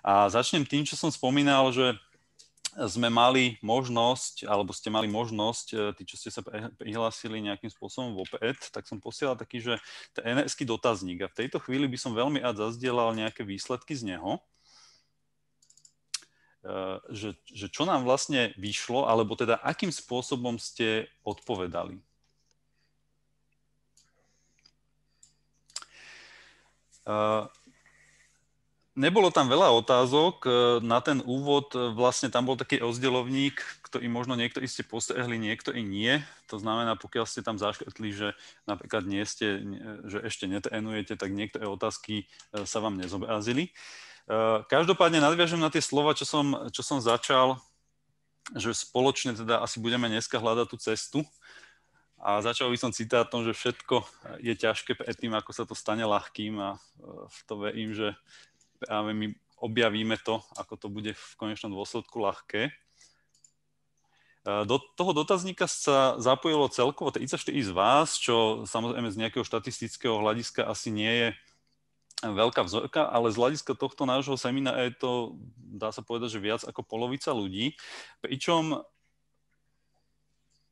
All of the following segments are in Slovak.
A začnem tým, čo som spomínal, že sme mali možnosť, alebo ste mali možnosť, e, tí, čo ste sa prihlásili nejakým spôsobom OPED, tak som posielal taký, že tns dotazník. A v tejto chvíli by som veľmi rád zazdielal nejaké výsledky z neho. E, že, že čo nám vlastne vyšlo, alebo teda akým spôsobom ste odpovedali. Uh, Nebolo tam veľa otázok. E, na ten úvod e, vlastne tam bol taký rozdielovník, ktorý možno niekto iste postrehli, niekto i nie. To znamená, pokiaľ ste tam zaškrtli, že napríklad nie ste, že ešte netrenujete, tak niektoré otázky e, sa vám nezobrazili. Každopádne nadviažem na tie slova, čo som, čo som začal, že spoločne teda asi budeme dneska hľadať tú cestu. A začal by som citátom, že všetko je ťažké pred tým, ako sa to stane ľahkým a v to verím, že práve my objavíme to, ako to bude v konečnom dôsledku ľahké. Do toho dotazníka sa zapojilo celkovo 34 z vás, čo samozrejme z nejakého štatistického hľadiska asi nie je veľká vzorka, ale z hľadiska tohto nášho semina je to, dá sa povedať, že viac ako polovica ľudí, pričom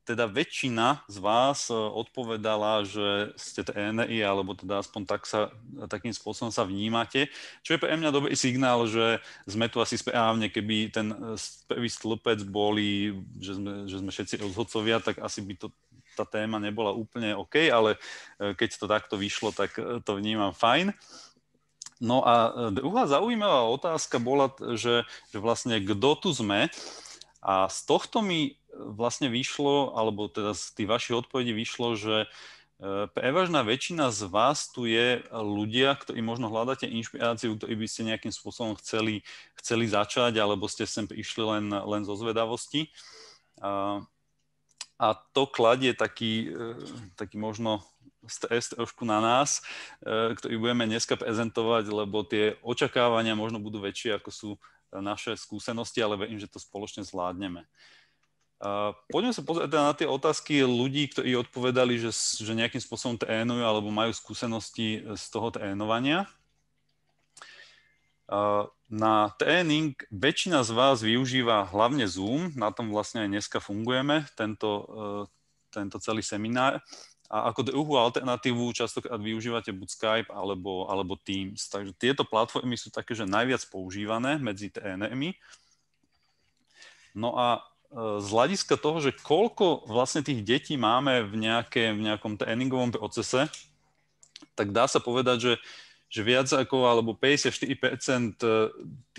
teda väčšina z vás e, odpovedala, že ste TNI, e alebo teda aspoň tak sa, takým spôsobom sa vnímate, čo je pre mňa dobrý signál, že sme tu asi správne, keby ten e, prvý stĺpec boli, že sme, že sme všetci rozhodcovia, tak asi by to tá téma nebola úplne OK, ale keď to takto vyšlo, tak to vnímam fajn. No a druhá zaujímavá otázka bola, že, že vlastne kto tu sme. A z tohto mi e, vlastne vyšlo, alebo teda z tých vašich odpovedí vyšlo, že e, prevažná väčšina z vás tu je ľudia, ktorí možno hľadáte inšpiráciu, ktorí by ste nejakým spôsobom chceli, chceli začať, alebo ste sem prišli len, len zo zvedavosti. A, a to kladie taký, e, taký možno stres trošku na nás, ktorý budeme dneska prezentovať, lebo tie očakávania možno budú väčšie, ako sú, naše skúsenosti, ale verím, že to spoločne zvládneme. Uh, poďme sa pozrieť teda na tie otázky ľudí, ktorí odpovedali, že, že nejakým spôsobom trénujú alebo majú skúsenosti z toho trénovania. Uh, na tréning väčšina z vás využíva hlavne Zoom, na tom vlastne aj dneska fungujeme, tento, uh, tento celý seminár. A ako druhú alternatívu častokrát využívate buď Skype alebo, alebo Teams. Takže tieto platformy sú také, že najviac používané medzi trénermi. No a e, z hľadiska toho, že koľko vlastne tých detí máme v, nejaké, v nejakom tréningovom procese, tak dá sa povedať, že, že viac ako alebo 54% e,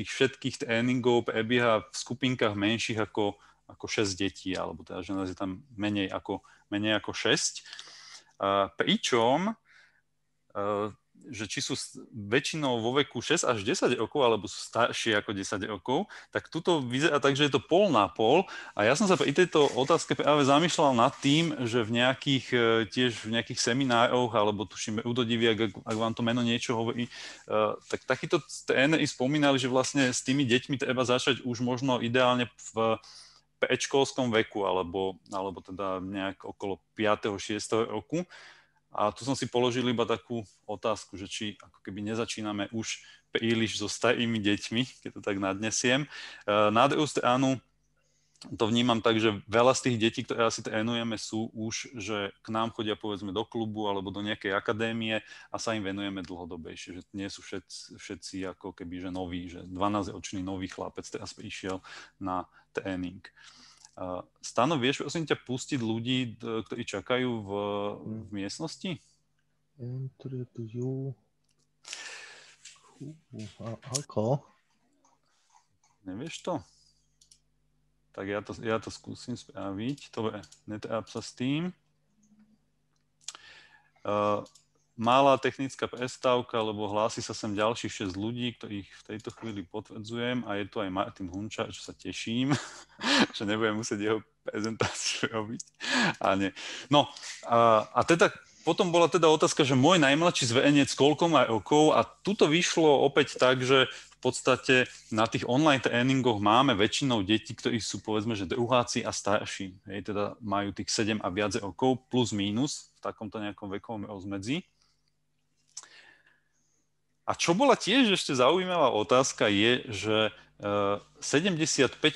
tých všetkých tréningov prebieha v skupinkách menších ako, ako 6 detí, alebo teda, že nás je tam menej ako, menej ako 6. Pričom, e, že či sú väčšinou vo veku 6 až 10 rokov, alebo sú staršie ako 10 rokov, tak tuto vyzerá tak, že je to pol na pol. A ja som sa pri tejto otázke práve zamýšľal nad tým, že v nejakých, e, tiež v nejakých seminároch, alebo tuším, udodiví, ak, ak vám to meno niečo hovorí, e, tak takíto tréneri spomínali, že vlastne s tými deťmi treba začať už možno ideálne v predškolskom veku alebo, alebo teda nejak okolo 5. 6. roku. A tu som si položil iba takú otázku, že či ako keby nezačíname už príliš so starými deťmi, keď to tak nadnesiem. E, na druhú stranu, to vnímam tak, že veľa z tých detí, ktoré asi trénujeme, sú už, že k nám chodia povedzme do klubu alebo do nejakej akadémie a sa im venujeme dlhodobejšie, že nie sú všetci, všetci ako keby, že noví, že 12-ročný nový chlapec teraz prišiel na tréning. Stano, vieš prosím ťa pustiť ľudí, ktorí čakajú v, v mm. miestnosti? Interview. Ako? Nevieš to? Tak ja to, ja to skúsim spraviť. To je, netráp sa s tým. Uh, malá technická prestávka, lebo hlási sa sem ďalších 6 ľudí, ktorých v tejto chvíli potvrdzujem a je tu aj Martin Hunča, čo sa teším, že nebudem musieť jeho prezentáciu robiť. A nie. No a, a teda potom bola teda otázka, že môj najmladší zverejnec koľko má rokov a tuto vyšlo opäť tak, že podstate na tých online tréningoch máme väčšinou deti, ktorí sú povedzme, že druháci a starší. Hej, teda majú tých 7 a viac rokov plus mínus v takomto nejakom vekovom rozmedzi. A čo bola tiež ešte zaujímavá otázka je, že 75% eh,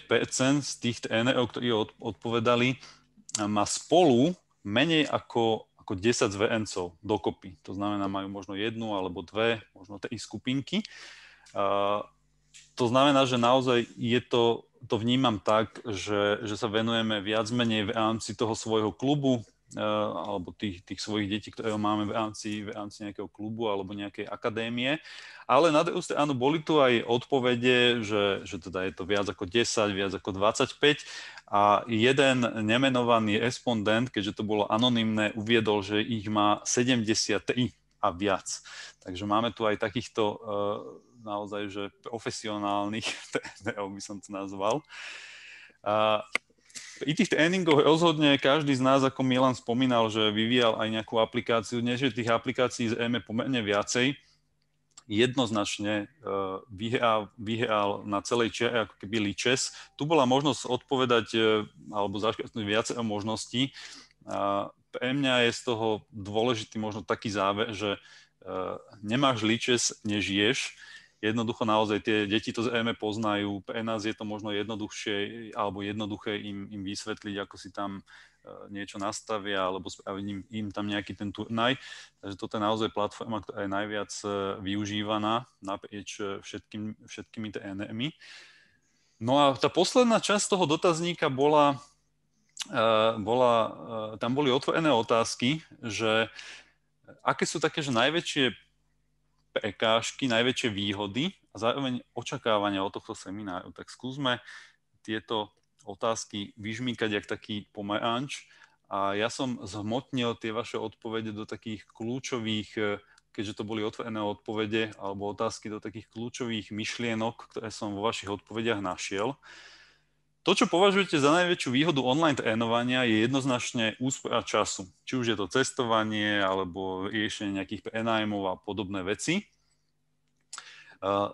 z tých trénerov, ktorí odpovedali, eh, má spolu menej ako ako 10 zverencov dokopy. To znamená, majú možno jednu alebo dve, možno tri skupinky. Eh, to znamená, že naozaj je to, to vnímam tak, že, že sa venujeme viac menej v rámci toho svojho klubu, eh, alebo tých, tých svojich detí, ktoré máme v rámci, v rámci nejakého klubu alebo nejakej akadémie. Ale na druhú stranu boli tu aj odpovede, že, že teda je to viac ako 10, viac ako 25 a jeden nemenovaný respondent, keďže to bolo anonymné, uviedol, že ich má 73 a viac. Takže máme tu aj takýchto uh, naozaj že profesionálnych trénerov by som to nazval. A pri tých tréningoch rozhodne každý z nás, ako Milan spomínal, že vyvíjal aj nejakú aplikáciu. Dnes je tých aplikácií EME e pomerne viacej. Jednoznačne e, vyhral, vyhral na celej čiare ako keby ličes. Tu bola možnosť odpovedať e, alebo zaškrtnúť viacero možností. A pre mňa je z toho dôležitý možno taký záver, že nemáš ličes, nežiješ jednoducho naozaj tie deti to zrejme e poznajú, pre nás je to možno jednoduchšie alebo jednoduché im, im vysvetliť, ako si tam e, niečo nastavia alebo spraviť im, im tam nejaký ten turnaj. Takže toto je naozaj platforma, ktorá je najviac e, využívaná naprieč všetkým, všetkými trénermi. No a tá posledná časť toho dotazníka bola, bola tam boli otvorené otázky, že aké sú také, že najväčšie prekážky, najväčšie výhody a zároveň očakávania od tohto semináru. Tak skúsme tieto otázky vyžmýkať jak taký pomeranč a ja som zhmotnil tie vaše odpovede do takých kľúčových, e, keďže to boli otvorené odpovede alebo otázky do takých kľúčových myšlienok, ktoré som vo vašich odpovediach našiel. To, čo považujete za najväčšiu výhodu online trénovania, je jednoznačne úspora času. Či už je to cestovanie, alebo riešenie nejakých prenájmov a podobné veci.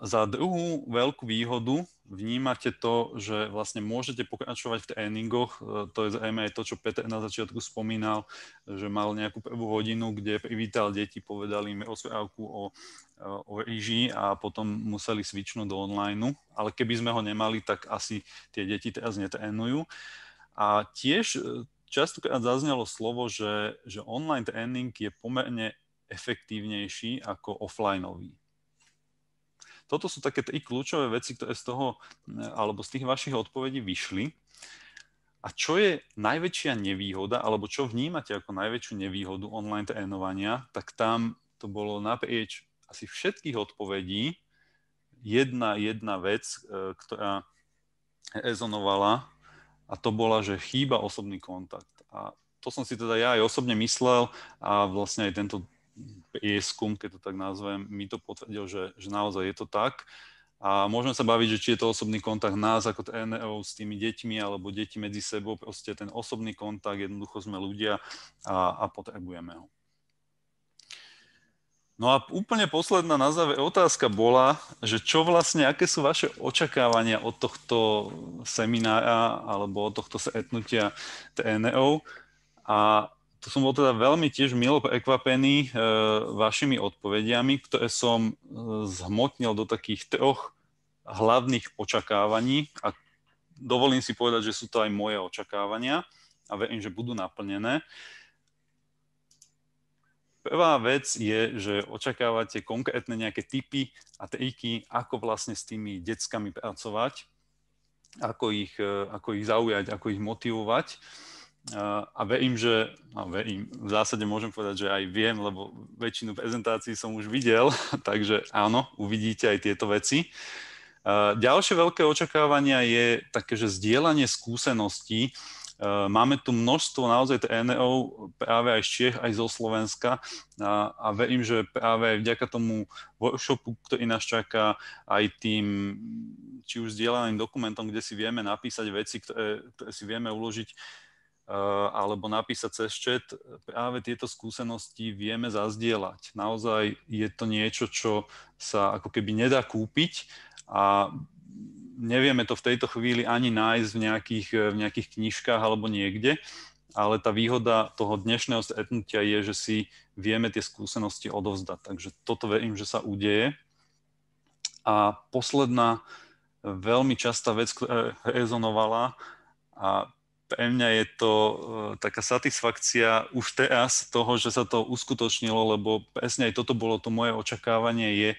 Za druhú veľkú výhodu vnímate to, že vlastne môžete pokračovať v tréningoch, e, to je zrejme aj to, čo Peter na začiatku spomínal, že mal nejakú prvú hodinu, kde privítal deti, povedal im rozprávku o, e, o ríži a potom museli svičnúť do online, ale keby sme ho nemali, tak asi tie deti teraz netrénujú. A tiež e, častokrát zaznelo slovo, že, že online tréning je pomerne efektívnejší ako offlineový. Toto sú také tri kľúčové veci, ktoré z toho, e, alebo z tých vašich odpovedí vyšli. A čo je najväčšia nevýhoda, alebo čo vnímate ako najväčšiu nevýhodu online trénovania, tak tam to bolo naprieč asi všetkých odpovedí jedna jedna vec, e, ktorá rezonovala a to bola, že chýba osobný kontakt. A to som si teda ja aj osobne myslel a vlastne aj tento prieskum, keď to tak nazvem, mi to potvrdil, že, že naozaj je to tak. A môžeme sa baviť, že či je to osobný kontakt nás ako trénerov s tými deťmi alebo deti medzi sebou, proste ten osobný kontakt, jednoducho sme ľudia a, a potrebujeme ho. No a úplne posledná na záver otázka bola, že čo vlastne, aké sú vaše očakávania od tohto seminára alebo od tohto stretnutia TNO e a to som bol teda veľmi tiež milo prekvapený e, vašimi odpovediami, ktoré som eh, zhmotnil do takých troch hlavných očakávaní a dovolím si povedať, že sú to aj moje očakávania a verím, že budú naplnené. Prvá vec je, že očakávate konkrétne nejaké typy a triky, ako vlastne s tými deckami pracovať, ako ich, eh, ako ich zaujať, ako ich motivovať a verím, že, no verím, v zásade môžem povedať, že aj viem, lebo väčšinu prezentácií som už videl, takže áno, uvidíte aj tieto veci. Ďalšie veľké očakávania je také, že zdieľanie skúseností. Máme tu množstvo naozaj trénerov práve aj z Čiech, aj zo Slovenska a, a verím, že práve aj vďaka tomu workshopu, ktorý nás čaká, aj tým či už zdieľaným dokumentom, kde si vieme napísať veci, ktoré, ktoré si vieme uložiť, Eh, alebo napísať cez chat, práve tieto skúsenosti vieme zazdieľať. Naozaj je to niečo, čo sa ako keby nedá kúpiť a nevieme to v tejto chvíli ani nájsť v nejakých, v nejakých knižkách alebo niekde, ale tá výhoda toho dnešného stretnutia je, že si vieme tie skúsenosti odovzdať. Takže toto verím, že sa udeje. A posledná veľmi častá vec, ktorá rezonovala a pre mňa je to e, taká satisfakcia už teraz toho, že sa to uskutočnilo, lebo presne aj toto bolo to moje očakávanie je,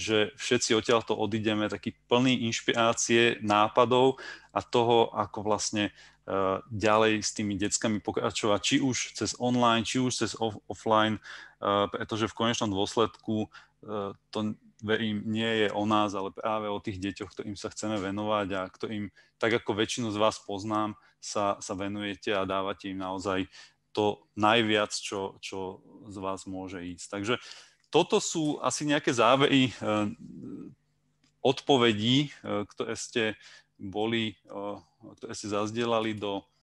že všetci odtiaľto odídeme taký plný inšpirácie, nápadov a toho, ako vlastne e, ďalej s tými deckami pokračovať, či už cez online, či už cez off- offline, e, pretože v konečnom dôsledku to verím, nie je o nás, ale práve o tých deťoch, ktorým sa chceme venovať a ktorým, tak ako väčšinu z vás poznám, sa, sa venujete a dávate im naozaj to najviac, čo, čo z vás môže ísť. Takže toto sú asi nejaké závery eh, odpovedí, eh, ktoré ste boli, eh, ktoré ste zazdielali do